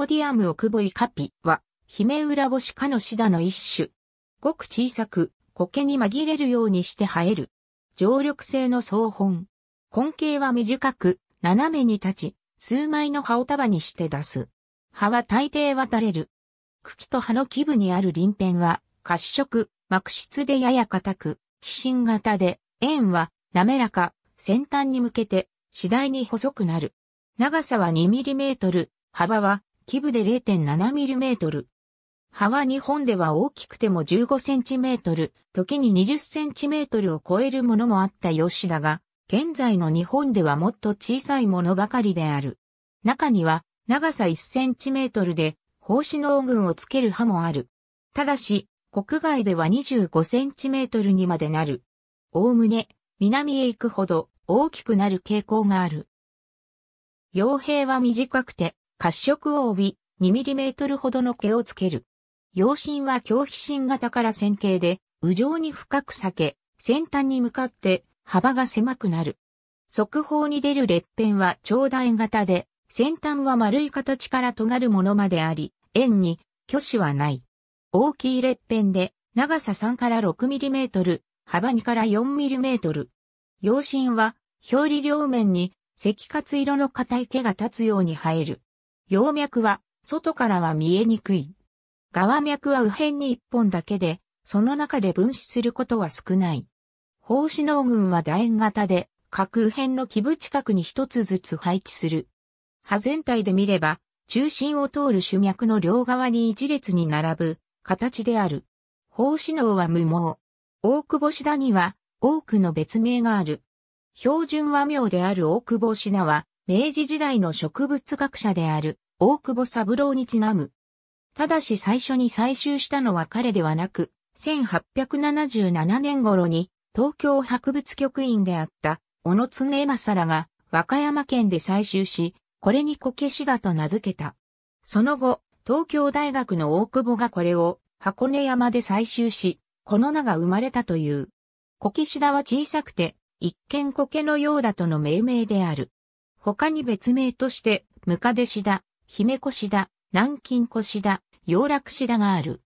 ポディアムオクボイカピは、ヒメウラボシ科のシダの一種。ごく小さく、苔に紛れるようにして生える。常緑性の草本。根茎は短く、斜めに立ち、数枚の葉を束にして出す。葉は大抵渡れる。茎と葉の基部にある輪辺は、褐色、膜質でやや硬く、皮心型で、円は滑らか、先端に向けて、次第に細くなる。長さは2トル、幅は基部で 0.7mm。葉は日本では大きくても 15cm、時に 20cm を超えるものもあった吉だが、現在の日本ではもっと小さいものばかりである。中には長さ 1cm で胞子の群をつける葉もある。ただし、国外では 25cm にまでなる。おおむね、南へ行くほど大きくなる傾向がある。傭兵は短くて、褐色を帯び、2mm ほどの毛をつける。陽唇は強皮心型から線形で、右上に深く裂け、先端に向かって幅が狭くなる。側方に出る裂片は長大型で、先端は丸い形から尖るものまであり、円に虚子はない。大きい裂片で、長さ3から 6mm、幅2から 4mm。陽唇は、表裏両面に赤褐色の硬い毛が立つように生える。葉脈は外からは見えにくい。側脈は右辺に一本だけで、その中で分子することは少ない。胞子脳群は楕円型で、各右辺の基部近くに一つずつ配置する。葉全体で見れば、中心を通る主脈の両側に一列に並ぶ形である。胞子脳は無毛。大久保シダには多くの別名がある。標準和名である大久保シダは明治時代の植物学者である大久保三郎にちなむ。ただし最初に採集したのは彼ではなく、1877年頃に東京博物局員であった小野常政らが和歌山県で採集し、これにこけしと名付けた。その後、東京大学の大久保がこれを箱根山で採集し、この名が生まれたという。こけし田は小さくて、一見苔のようだとの命名である。他に別名として、ムカデシダ、姫コシダ、南京コシダ、洋楽シダがある。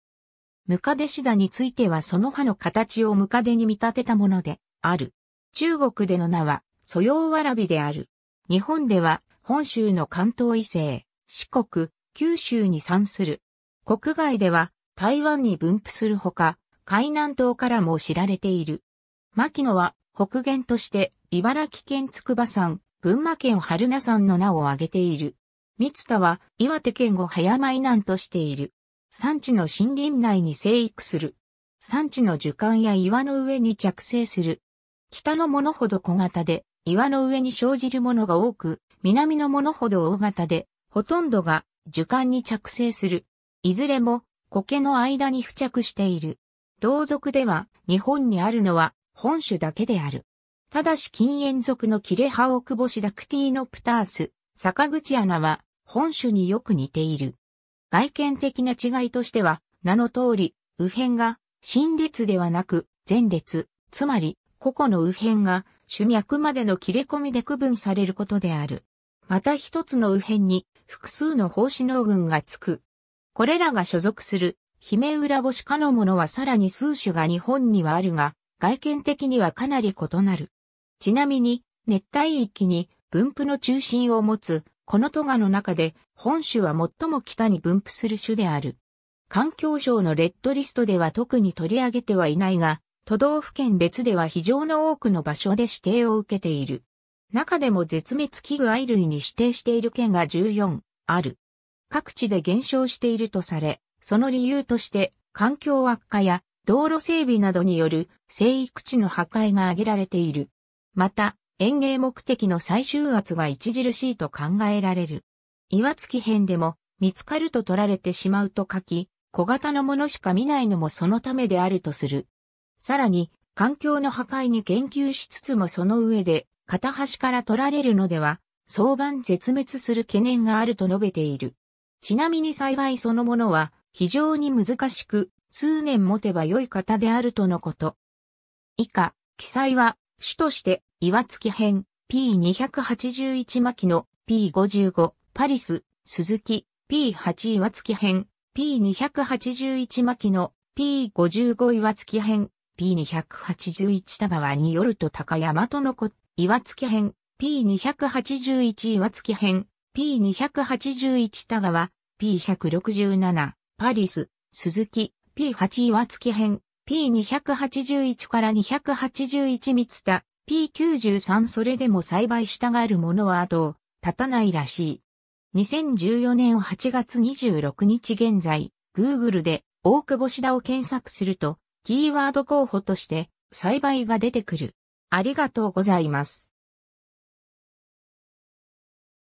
ムカデシダについてはその葉の形をムカデに見立てたもので、ある。中国での名は、ソヨウワラビである。日本では、本州の関東以西、四国、九州に産する。国外では、台湾に分布するほか、海南島からも知られている。牧野は、北限として、茨城県筑波山、群馬県春名山の名を挙げている。三田は岩手県を早いな南としている。山地の森林内に生育する。山地の樹幹や岩の上に着生する。北のものほど小型で、岩の上に生じるものが多く、南のものほど大型で、ほとんどが樹幹に着生する。いずれも苔の間に付着している。同族では日本にあるのは本種だけである。ただし禁煙属の切れ葉をくぼしダクティーノプタース、坂口穴は本種によく似ている。外見的な違いとしては、名の通り、右辺が新列ではなく前列、つまり個々の右辺が主脈までの切れ込みで区分されることである。また一つの右辺に複数の奉子能群がつく。これらが所属する姫浦星か科のものはさらに数種が日本にはあるが、外見的にはかなり異なる。ちなみに、熱帯域に分布の中心を持つ、このトガの中で、本種は最も北に分布する種である。環境省のレッドリストでは特に取り上げてはいないが、都道府県別では非常の多くの場所で指定を受けている。中でも絶滅危惧愛類に指定している県が14ある。各地で減少しているとされ、その理由として環境悪化や道路整備などによる生育地の破壊が挙げられている。また、園芸目的の最終圧が著しいと考えられる。岩月編でも、見つかると取られてしまうと書き、小型のものしか見ないのもそのためであるとする。さらに、環境の破壊に言及しつつもその上で、片端から取られるのでは、早晩絶滅する懸念があると述べている。ちなみに栽培そのものは、非常に難しく、数年持てば良い方であるとのこと。以下、記載は主として、岩月編、P281 巻の P55、パリス、鈴木、P8 岩月編、P281 巻の P55 岩月編、P281 田川によると高山とのこ、岩月編、P281 岩月編、P281 田川、P167、パリス、鈴木、P8 岩月編、P281 から281密タ、P93 それでも栽培したがるものは後う？立たないらしい。2014年8月26日現在、Google で大久保志田を検索すると、キーワード候補として栽培が出てくる。ありがとうございます。